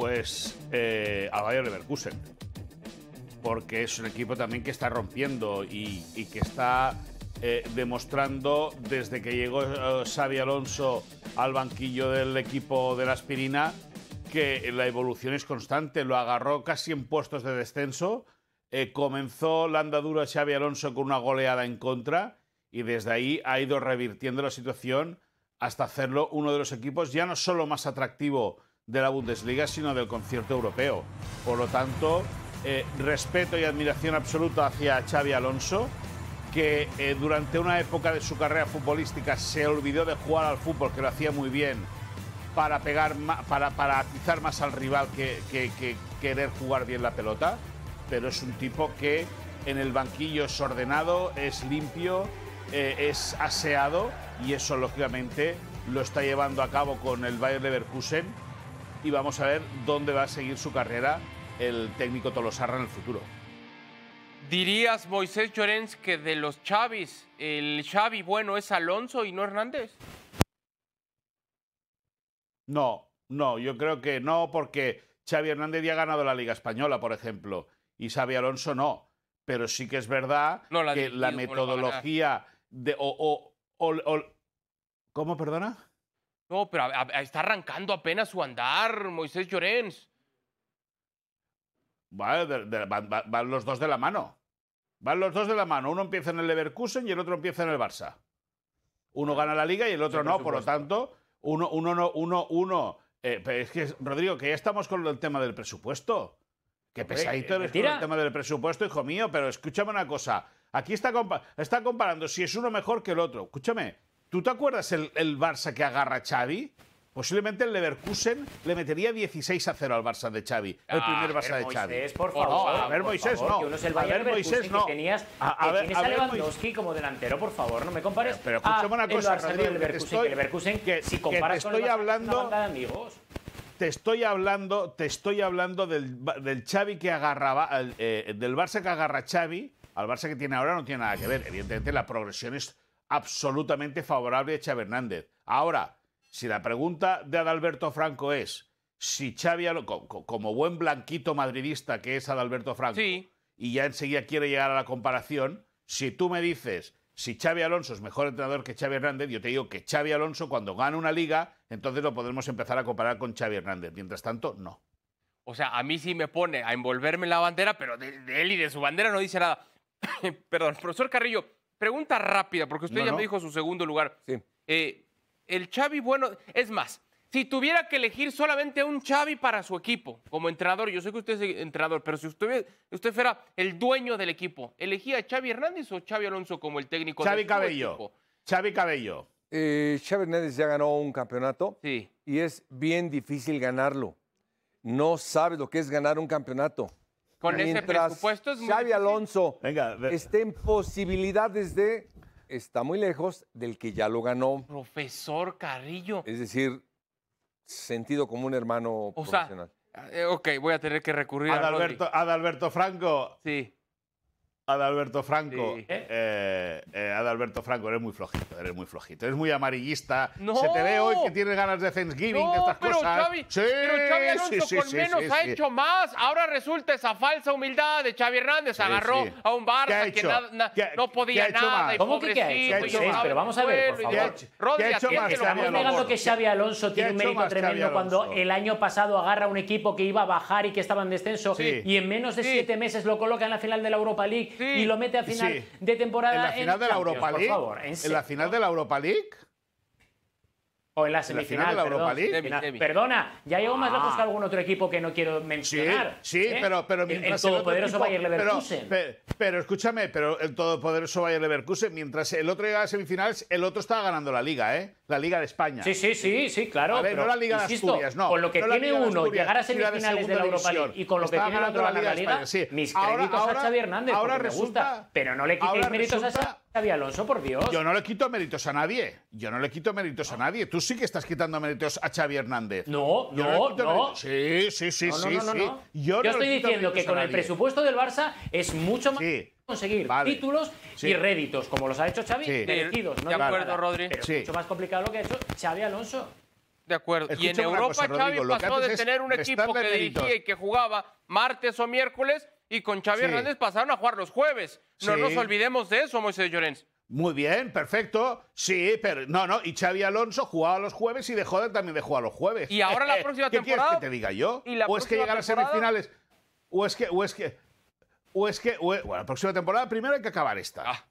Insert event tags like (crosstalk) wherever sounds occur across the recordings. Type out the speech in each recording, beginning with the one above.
pues eh, al Bayer Leverkusen. Porque es un equipo también que está rompiendo y, que está eh, demostrando desde que llegó eh, Xavi Alonso al banquillo del equipo de la Aspirina que la evolución es constante. Lo agarró casi en puestos de descenso. Eh, comenzó la andadura Xavi Alonso con una goleada en contra y desde ahí ha ido revirtiendo la situación hasta hacerlo uno de los equipos ya no solo más atractivo de la Bundesliga, sino del concierto europeo. Por lo tanto, eh, respeto y admiración absoluta hacia Xavi Alonso, que eh, durante una época de su carrera futbolística se olvidó de jugar al fútbol, que lo hacía muy bien, para, pegar para, para atizar más al rival que, querer jugar bien la pelota, pero es un tipo que en el banquillo es ordenado, es limpio, eh, es aseado y eso lógicamente lo está llevando a cabo con el Bayern Leverkusen y vamos a ver dónde va a seguir su carrera el técnico Tolosarra en el futuro. ¿Dirías, Moisés Llorens, que de los Chavis, el Xavi bueno es Alonso y no Hernández? No, no, yo creo que no, porque Xavi Hernández ya ha ganado la Liga Española, por ejemplo, y Xavi Alonso no. Pero sí que es verdad que la metodología de... O, o, o, ¿Cómo, perdona? No, pero está arrancando apenas su andar, Moisés Llorens. van, los dos de la mano. Van los dos de la mano. Uno empieza en el Leverkusen y el otro empieza en el Barça. Uno gana la liga y el otro no, por lo tanto, uno, uno, no, uno, uno. Eh, es que, Rodrigo, que ya estamos con el tema del presupuesto. Qué pesadito eres con el tema del presupuesto, hijo mío, pero escúchame una cosa. Aquí está, está comparando si es uno mejor que el otro. Escúchame, ¿Tú te acuerdas el, el Barça que agarra a Xavi? Posiblemente el Leverkusen le metería 16 a 0 al Barça de Xavi. El ah, primer Barça de Xavi. Moisés, por favor. No, a ver, Moisés, favor, no. es el a ver, Moisés, no. tenías, a, a, ver, tienes a, ver, Lewandowski como delantero, por favor, no me compares. Pero, escúchame ah, una cosa, Rodrigo, que, estoy, Leverkusen, que, si comparas te estoy con el Barça, hablando, una banda de amigos. Te estoy hablando, te estoy hablando del, del Xavi que agarraba, eh, del Barça que agarra Xavi, al Barça que tiene ahora no tiene nada que ver. Evidentemente la progresión es absolutamente favorable a Xavi Hernández. Ahora, si la pregunta de Adalberto Franco es si Xavi, como buen blanquito madridista que es Adalberto Franco, y ya enseguida quiere llegar a la comparación, si tú me dices si Xavi Alonso es mejor entrenador que Xavi Hernández, yo te digo que Xavi Alonso cuando gana una liga, entonces lo podremos empezar a comparar con Xavi Hernández. Mientras tanto, no. O sea, a mí sí me pone a envolverme en la bandera, pero de él y de su bandera no dice nada. (coughs) Perdón, profesor Carrillo, pregunta rápida, porque usted ya me dijo su segundo lugar. Sí. Eh, el Xavi, bueno, es más, si tuviera que elegir solamente un Xavi para su equipo, como entrenador, yo sé que usted es entrenador, pero si usted, fuera el dueño del equipo, ¿elegía a Xavi Hernández o Xavi Alonso como el técnico del equipo. Cabello. Xavi Cabello. Eh, Hernández ya ganó un campeonato sí. y es bien difícil ganarlo. No sabe lo que es ganar un campeonato con ese presupuesto es muy Xavi Alonso esté en posibilidades de, está muy lejos del que ya lo ganó. Profesor Carrillo. Es decir, sentido como un hermano O profesional. Eh, ok, voy a tener que recurrir a Alberto. Adalberto Franco, Sí. Adalberto Franco, ¿Eh? Eh, eh, Adalberto Franco, eres muy flojito, eres muy flojito, eres muy amarillista. Se te ve hoy que tienes ganas de Thanksgiving, estas cosas. pero Xavi Alonso con menos ha hecho más. Ahora resulta esa falsa humildad de Xavi Hernández. Agarró a un Barça que no podía nada. ¿Cómo que qué ha pero vamos a ver, por favor. Estamos negando que Xavi Alonso tiene un mérito tremendo cuando el año pasado agarra un equipo que iba a bajar y que estaba en descenso y en menos de siete meses lo coloca en la final de la Europa League y lo mete a final de temporada. En la final de la Europa League. en la final de la Europa League en la semifinal. de Europa League. perdona, ya llevo más lejos ah. que algún otro equipo que no quiero mencionar. Sí, ¿Eh? pero, pero mientras. El, todopoderoso Bayern Leverkusen. Pero, escúchame, pero el todopoderoso Bayern Leverkusen, mientras el otro llegaba a semifinales, el otro estaba ganando la Liga, ¿eh? La Liga de España. Sí, sí, sí, sí, claro. pero, no la Liga de Asturias, no. Con lo que tiene uno, llegar a semifinales de, la Europa League y con lo que tiene el otro ganar la Liga, mis créditos a Xavi Hernández, ahora resulta, me gusta, pero no le quitéis méritos a esa. Xavi Alonso, por Dios. Yo no le quito méritos a nadie. Yo no le quito méritos a nadie. Tú sí que estás quitando méritos a Xavi Hernández. No, no, no. Sí, sí, sí, sí. Yo, Yo estoy diciendo que con el presupuesto del Barça es mucho más. fácil conseguir títulos y réditos, como los ha hecho Xavi, de No de acuerdo, Rodri. Es mucho más complicado lo que ha hecho Xavi Alonso. De acuerdo. y en Europa Xavi pasó de tener un equipo que dirigía y que jugaba martes o miércoles y con Xavi Hernández pasaron a jugar los jueves. No nos olvidemos de eso, Moisés Llorens. Muy bien, perfecto. Sí, pero no, no. Y Xavi Alonso jugaba los jueves y dejó de, también de jugar los jueves. Y ahora la eh, eh, próxima temporada. ¿Qué quieres que te diga yo? o es que llegar a semifinales. O es que, o es que, o es que, bueno, la próxima temporada primero hay que acabar esta. Ah.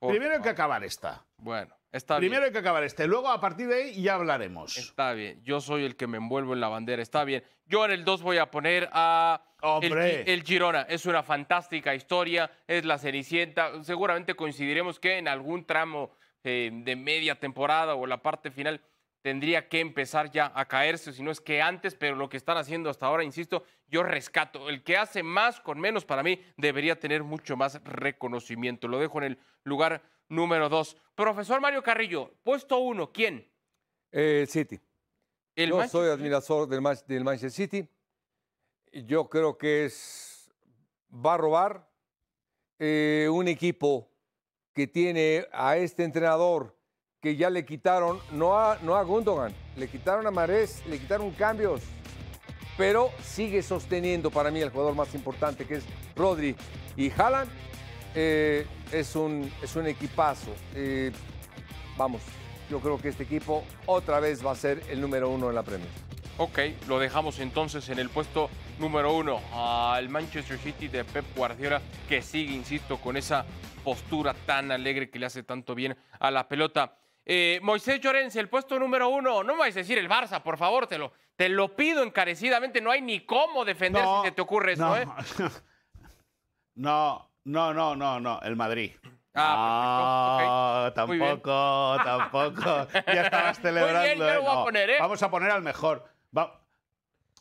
Primero hay que acabar esta. Bueno, está bien. Primero hay que acabar este, luego a partir de ahí ya hablaremos. Está bien, yo soy el que me envuelvo en la bandera, está bien. Yo en el 2 voy a poner a el, el, Girona. Es una fantástica historia, es la Cenicienta. Seguramente coincidiremos que en algún tramo eh, de media temporada o la parte final tendría que empezar ya a caerse, si no es que antes, pero lo que están haciendo hasta ahora, insisto, yo rescato. El que hace más con menos para mí debería tener mucho más reconocimiento. Lo dejo en el lugar número dos. Profesor Mario Carrillo, puesto uno, ¿quién? Eh, City. yo soy admirador del, del Manchester City. Yo creo que es va a robar eh, un equipo que tiene a este entrenador que ya le quitaron, no a, no a Gundogan, le quitaron a Marés, le quitaron cambios, pero sigue sosteniendo para mí el jugador más importante que es Rodri. Y Haaland eh, es, un, es un equipazo. vamos, yo creo que este equipo otra vez va a ser el número uno en la Premier. Ok, lo dejamos entonces en el puesto número uno al Manchester City de Pep Guardiola, que sigue, insisto, con esa postura tan alegre que le hace tanto bien a la pelota. Eh, Moisés Llorens, el puesto número uno, no me vais a decir el Barça, por favor, te lo, te lo pido encarecidamente, no hay ni cómo defender si te ocurre eso, no, ¿eh? (laughs) No, no, no, no, no, el Madrid. Ah, no, tampoco, tampoco. (laughs) ya estabas celebrando. ¿eh? Vamos a poner al mejor.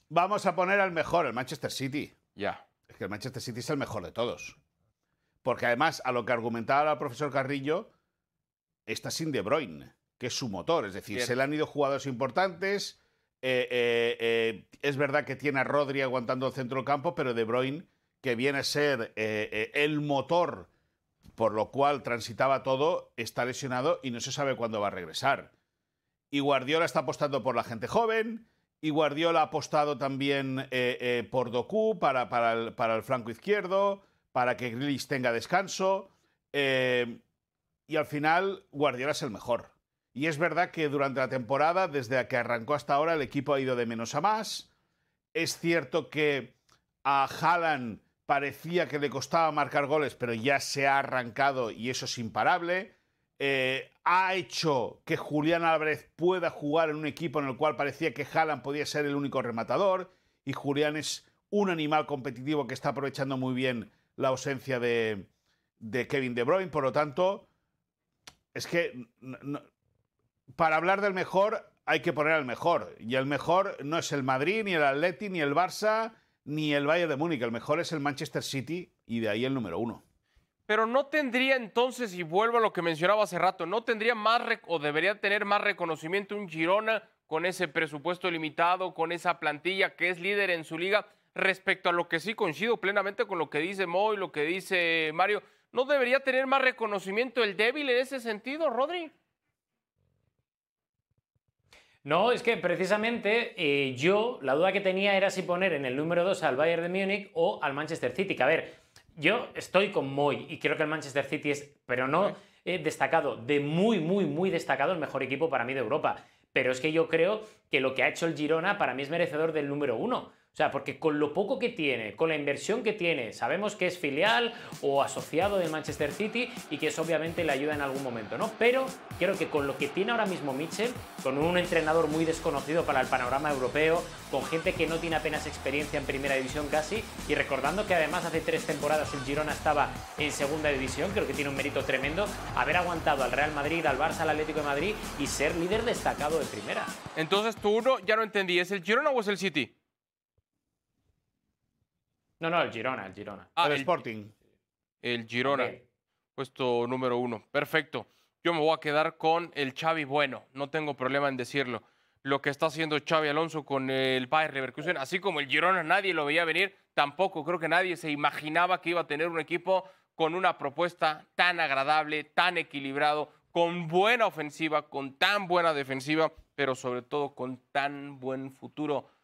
vamos a poner al mejor, el Manchester City. Ya. Es que el Manchester City es el mejor de todos. Porque además, a lo que argumentaba el profesor Carrillo, está sin De Bruyne, que es su motor. Es decir, se le han ido jugadores importantes. Eh, eh, eh, es verdad que tiene a Rodri aguantando el centro del campo, pero De Bruyne, que viene a ser el motor por lo cual transitaba todo, está lesionado y no se sabe cuándo va a regresar. Y Guardiola está apostando por la gente joven. Y Guardiola ha apostado también por Doku para, el, flanco izquierdo, para que Grealish tenga descanso y al final Guardiola es el mejor. Y es verdad que durante la temporada, desde que arrancó hasta ahora, el equipo ha ido de menos a más. Es cierto que a Haaland parecía que le costaba marcar goles, pero ya se ha arrancado y eso es imparable. Eh, ha hecho que Julián Álvarez pueda jugar en un equipo en el cual parecía que Haaland podía ser el único rematador. Y Julián es un animal competitivo que está aprovechando muy bien la ausencia de, de Kevin De Bruyne. Por lo tanto, es que para hablar del mejor hay que poner al mejor. Y el mejor no es el Madrid, ni el Atleti, ni el Barça, ni el Bayern de Múnich. El mejor es el Manchester City y de ahí el número uno. Pero no tendría entonces, y vuelvo a lo que mencionaba hace rato, no tendría más o debería tener más reconocimiento un Girona con ese presupuesto limitado, con esa plantilla que es líder en su liga, respecto a lo que sí coincido plenamente con lo que dice Moy, lo que dice Mario, ¿No debería tener más reconocimiento el débil en ese sentido, Rodri? No, es que precisamente eh, yo la duda que tenía era si poner en el número 2 al Bayern de Múnich o al Manchester City. a ver, yo estoy con Moy y creo que el Manchester City es, pero no he destacado, de muy, muy, muy destacado, el mejor equipo para mí de Europa. Pero es que yo creo que lo que ha hecho el Girona para mí es merecedor del número 1. O sea, porque con lo poco que tiene, con la inversión que tiene, sabemos que es filial o asociado del Manchester City y que eso obviamente le ayuda en algún momento, ¿no? Pero creo que con lo que tiene ahora mismo Mitchell, con un entrenador muy desconocido para el panorama europeo, con gente que no tiene apenas experiencia en primera división casi, y recordando que además hace tres temporadas el Girona estaba en segunda división, creo que tiene un mérito tremendo haber aguantado al Real Madrid, al Barça, al Atlético de Madrid y ser líder destacado de primera. Entonces, tú, uno ya no entendí, ¿es el Girona o es el City? No, no, el Girona, el Girona. Ah, el, Sporting. El Girona, puesto número uno. Perfecto. Yo me voy a quedar con el Xavi Bueno, no tengo problema en decirlo. Lo que está haciendo Xavi Alonso con el Bayer Leverkusen, así como el Girona, nadie lo veía venir, tampoco creo que nadie se imaginaba que iba a tener un equipo con una propuesta tan agradable, tan equilibrado, con buena ofensiva, con tan buena defensiva, pero sobre todo con tan buen futuro.